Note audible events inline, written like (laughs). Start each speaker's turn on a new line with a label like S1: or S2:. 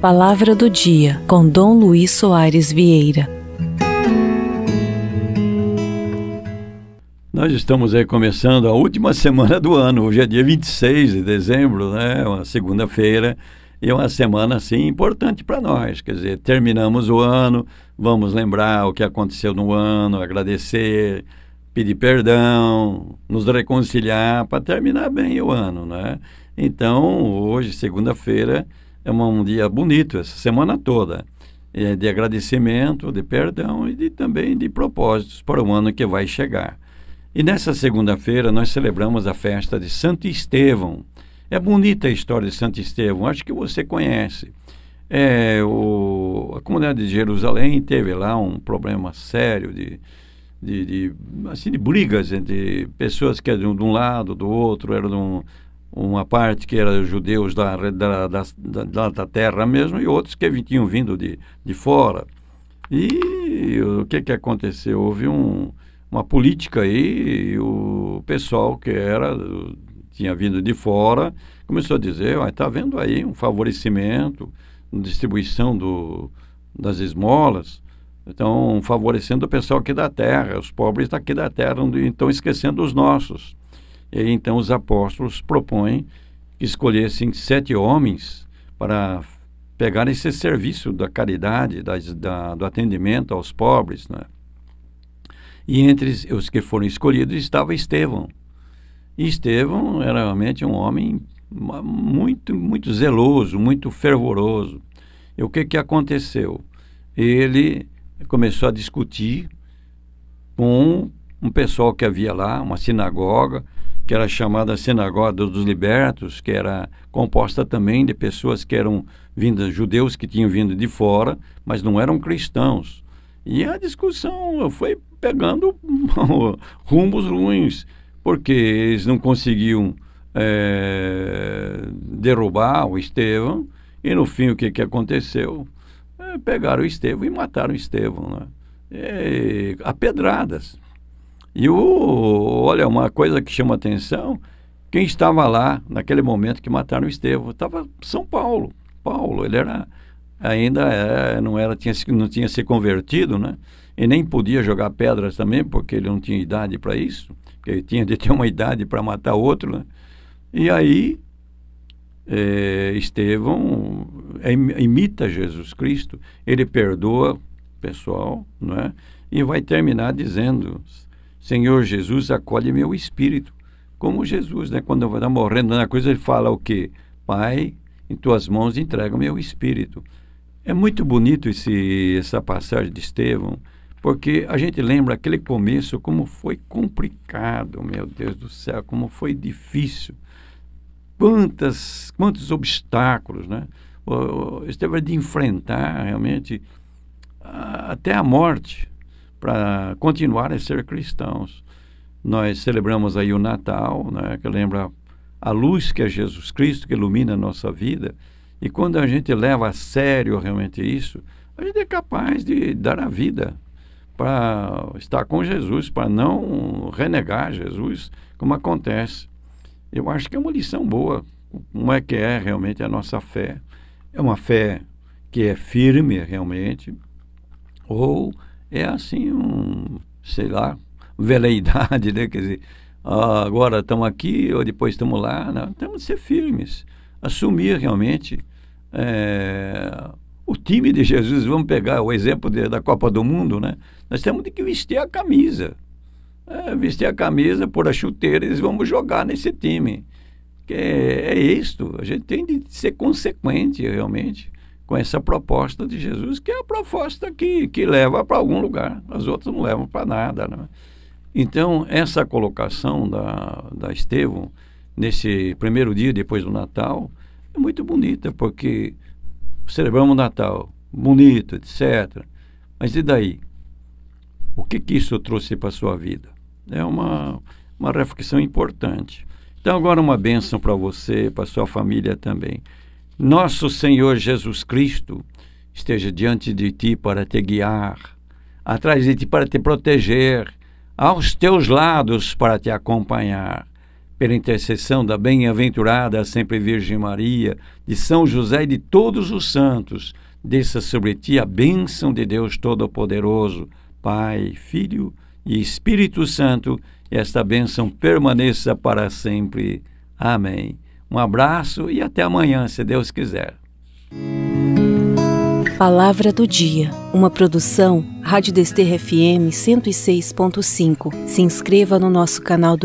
S1: Palavra do Dia, com Dom Luiz Soares Vieira. Nós estamos aí começando a última semana do ano. Hoje é dia 26 de dezembro, né? Uma segunda-feira. E é uma semana assim importante para nós. Quer dizer, terminamos o ano, vamos lembrar o que aconteceu no ano, agradecer, pedir perdão, nos reconciliar para terminar bem o ano, né? Então, hoje, segunda-feira, é um dia bonito, essa semana toda, é de agradecimento, de perdão e de, também de propósitos para o ano que vai chegar. E nessa segunda-feira nós celebramos a festa de Santo Estevão. É bonita a história de Santo Estevão, acho que você conhece. É, o, a comunidade de Jerusalém teve lá um problema sério de, de, de, assim, de brigas entre pessoas que eram de um lado, do outro, eram de um, uma parte que era judeus da, da, da, da terra mesmo e outros que tinham vindo de, de fora. E o que, que aconteceu? Houve um, uma política aí, e o pessoal que era tinha vindo de fora começou a dizer, está ah, vendo aí um favorecimento, distribuição do, das esmolas, então favorecendo o pessoal aqui da terra, os pobres daqui da terra, então esquecendo os nossos. E aí, então os apóstolos propõem que escolhessem sete homens para pegar esse serviço da caridade, das da, do atendimento aos pobres. Né? E entre os que foram escolhidos estava Estevão. E Estevão era realmente um homem muito, muito zeloso, muito fervoroso. E o que, que aconteceu? Ele começou a discutir com um pessoal que havia lá, uma sinagoga, que era chamada Sinagoga dos Libertos, que era composta também de pessoas que eram vindas, judeus que tinham vindo de fora, mas não eram cristãos. E a discussão foi pegando (laughs) rumos ruins, porque eles não conseguiam é, derrubar o Estevão, e no fim o que, que aconteceu? É, pegaram o Estevão e mataram o Estevão. Né? E, a pedradas. E o, olha, uma coisa que chama atenção, quem estava lá naquele momento que mataram o Estevão, estava São Paulo. Paulo, ele era ainda é, não era tinha não tinha se convertido, né? E nem podia jogar pedras também, porque ele não tinha idade para isso, porque ele tinha de ter uma idade para matar outro, né? E aí é, Estevão é, imita Jesus Cristo, ele perdoa o pessoal, não é? E vai terminar dizendo: Senhor Jesus, acolhe meu espírito. Como Jesus, né? Quando está morrendo na coisa ele fala o quê? Pai, em tuas mãos entrego meu espírito. É muito bonito esse, essa passagem de Estevão, porque a gente lembra aquele começo, como foi complicado, meu Deus do céu, como foi difícil. Quantas, quantos obstáculos, né? Estevão é de enfrentar realmente até a morte, para continuarem a ser cristãos. Nós celebramos aí o Natal, né, que lembra a luz que é Jesus Cristo, que ilumina a nossa vida. E quando a gente leva a sério realmente isso, a gente é capaz de dar a vida para estar com Jesus, para não renegar Jesus, como acontece. Eu acho que é uma lição boa, como é que é realmente a nossa fé. É uma fé que é firme realmente, ou é assim um, sei lá, veleidade, né? Quer dizer, ah, agora estamos aqui ou depois estamos lá. Né? Temos de ser firmes, assumir realmente é, o time de Jesus. Vamos pegar o exemplo de, da Copa do Mundo, né? Nós temos que vestir a camisa. É, vestir a camisa, pôr a chuteira, eles vamos jogar nesse time. Que é, é isto, a gente tem de ser consequente realmente com essa proposta de Jesus, que é a proposta que, que leva para algum lugar, as outras não levam para nada. Né? Então, essa colocação da, da Estevão, nesse primeiro dia depois do Natal, é muito bonita, porque celebramos o Natal, bonito, etc. Mas e daí? O que, que isso trouxe para a sua vida? É uma, uma reflexão importante. Então, agora, uma bênção para você, para sua família também. Nosso Senhor Jesus Cristo esteja diante de ti para te guiar, atrás de ti para te proteger, aos teus lados para te acompanhar. Pela intercessão da bem-aventurada sempre Virgem Maria, de São José e de todos os santos, desça sobre ti a bênção de Deus Todo-Poderoso, Pai, Filho e Espírito Santo, e esta bênção permaneça para sempre. Amém. Um abraço e até amanhã, se Deus quiser. Palavra do Dia, uma produção Rádio Dester FM 106.5. Se inscreva no nosso canal do